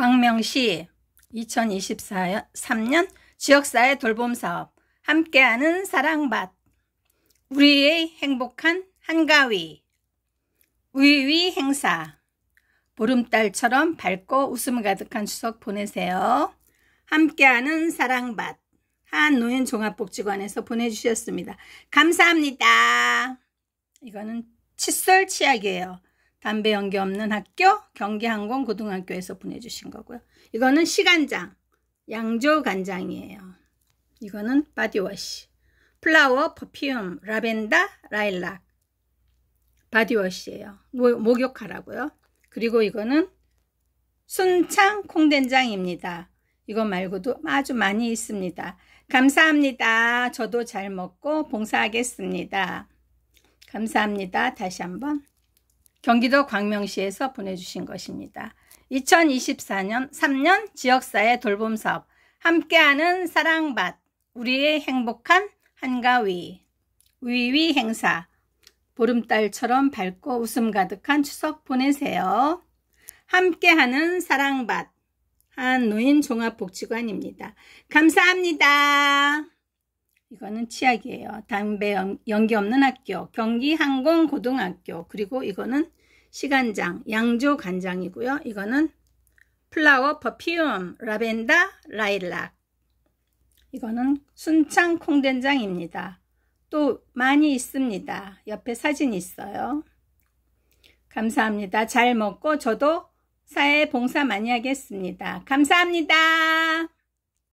광명시 2023년 지역사회 돌봄사업 함께하는 사랑밭 우리의 행복한 한가위 위위 행사 보름달처럼 밝고 웃음 가득한 추석 보내세요. 함께하는 사랑밭 한노인 종합복지관에서 보내주셨습니다. 감사합니다. 이거는 칫솔 치약이에요. 담배 연기 없는 학교 경기항공 고등학교에서 보내주신 거고요. 이거는 시간장, 양조 간장이에요. 이거는 바디워시, 플라워, 퍼퓸, 라벤더, 라일락, 바디워시예요. 목욕하라고요. 그리고 이거는 순창 콩된장입니다. 이거 말고도 아주 많이 있습니다. 감사합니다. 저도 잘 먹고 봉사하겠습니다. 감사합니다. 다시 한번 경기도 광명시에서 보내주신 것입니다. 2024년 3년 지역사회 돌봄사업 함께하는 사랑밭 우리의 행복한 한가위 위위 행사 보름달처럼 밝고 웃음 가득한 추석 보내세요. 함께하는 사랑밭 한노인종합복지관입니다. 감사합니다. 이거는 치약이에요. 담배 연기 없는 학교, 경기 항공 고등학교. 그리고 이거는 시간장, 양조 간장이고요. 이거는 플라워, 퍼퓸, 라벤다 라일락. 이거는 순창 콩된장입니다. 또 많이 있습니다. 옆에 사진 있어요. 감사합니다. 잘 먹고 저도 사회 봉사 많이 하겠습니다. 감사합니다.